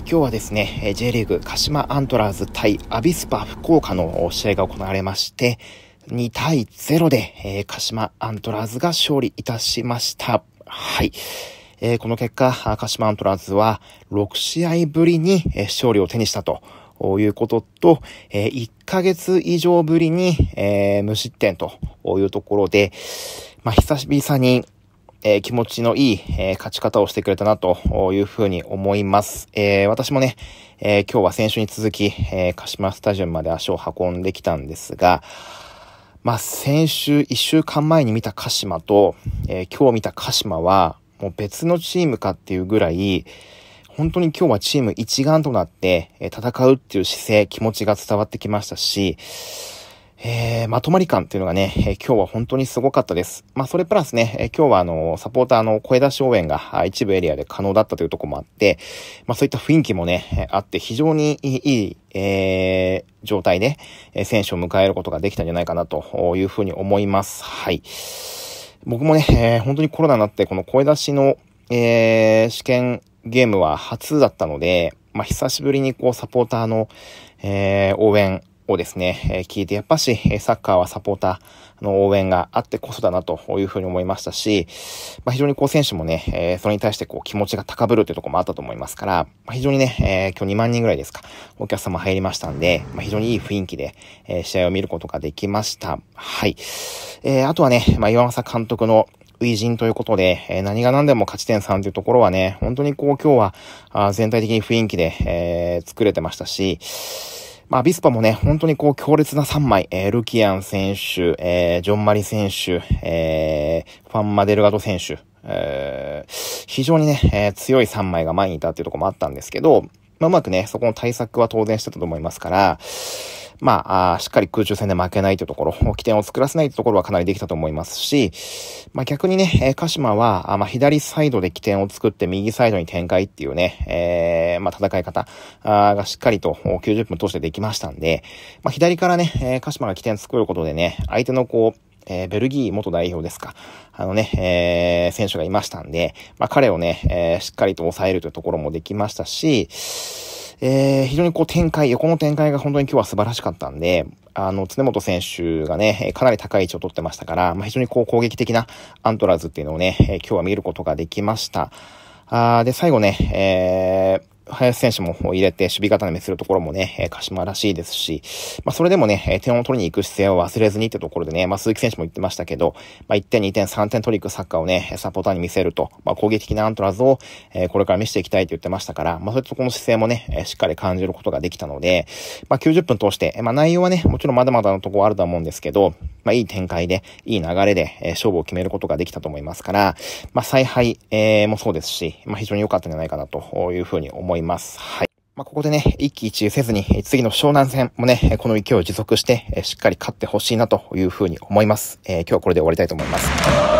今日はですね、J リーグ鹿島アントラーズ対アビスパ福岡の試合が行われまして、2対0で、えー、鹿島アントラーズが勝利いたしました。はい。えー、この結果、鹿島アントラーズは6試合ぶりに勝利を手にしたということと、えー、1ヶ月以上ぶりに、えー、無失点というところで、まあ、久々にえー、気持ちのいい、えー、勝ち方をしてくれたなというふうに思います。えー、私もね、え今日は先週に続き、え鹿島スタジアムまで足を運んできたんですが、まあ、先週一週間前に見た鹿島と、え今日見た鹿島は、もう別のチームかっていうぐらい、本当に今日はチーム一丸となって、え戦うっていう姿勢、気持ちが伝わってきましたし、えー、まとまり感っていうのがね、えー、今日は本当にすごかったです。まあ、それプラスね、えー、今日はあの、サポーターの声出し応援が一部エリアで可能だったというとこもあって、まあ、そういった雰囲気もね、あって非常にいい、えー、状態で、選手を迎えることができたんじゃないかなというふうに思います。はい。僕もね、えー、本当にコロナになってこの声出しの、えー、試験ゲームは初だったので、まあ、久しぶりにこうサポーターの、えー、応援、をですね、え聞いて、やっぱし、サッカーはサポーターの応援があってこそだなというふうに思いましたし、まあ、非常にこう選手もね、えそれに対してこう気持ちが高ぶるというところもあったと思いますから、まあ、非常にね、え今日2万人ぐらいですか、お客様入りましたんで、まあ、非常にいい雰囲気で、え試合を見ることができました。はい。えー、あとはね、まあ、岩政監督の初陣ということで、えー、何が何でも勝ち点3というところはね、本当にこう今日はあ全体的に雰囲気で、えー、作れてましたし、まあ、ビスパもね、本当にこう強烈な3枚、えー、ルキアン選手、えー、ジョンマリ選手、えー、ファン・マデルガド選手、えー、非常にね、えー、強い3枚が前にいたっていうとこもあったんですけど、まあ、うまくね、そこの対策は当然してたと思いますから、まあ、しっかり空中戦で負けないというところ、起点を作らせないというところはかなりできたと思いますし、まあ逆にね、鹿島は、まあ左サイドで起点を作って右サイドに展開っていうね、えー、まあ戦い方がしっかりと90分通してできましたんで、まあ左からね、鹿島が起点作ることでね、相手のこう、えー、ベルギー元代表ですか。あのね、えー、選手がいましたんで、まあ彼をね、えー、しっかりと抑えるというところもできましたし、えー、非常にこう展開、横の展開が本当に今日は素晴らしかったんで、あの、常本選手がね、かなり高い位置を取ってましたから、まあ、非常にこう攻撃的なアントラーズっていうのをね、今日は見ることができました。あで、最後ね、えー林選手も入れて守備固めするところもね、鹿島らしいですし、まあ、それでもね、点を取りに行く姿勢を忘れずにってところでね、まあ、鈴木選手も言ってましたけど、まあ、1点、2点、3点取り行くサッカーをね、サポーターに見せると、まあ、攻撃的なアントラーズを、えこれから見せていきたいと言ってましたから、まあ、そういったところの姿勢もね、しっかり感じることができたので、まあ、90分通して、まあ、内容はね、もちろんまだまだのところあると思うんですけど、まあ、いい展開で、いい流れで、えー、勝負を決めることができたと思いますから、まあ、采配、えー、もそうですし、まあ、非常に良かったんじゃないかなというふうに思います。はい。まあ、ここでね、一喜一憂せずに、次の湘南戦もね、この勢いを持続して、しっかり勝ってほしいなというふうに思います。えー、今日はこれで終わりたいと思います。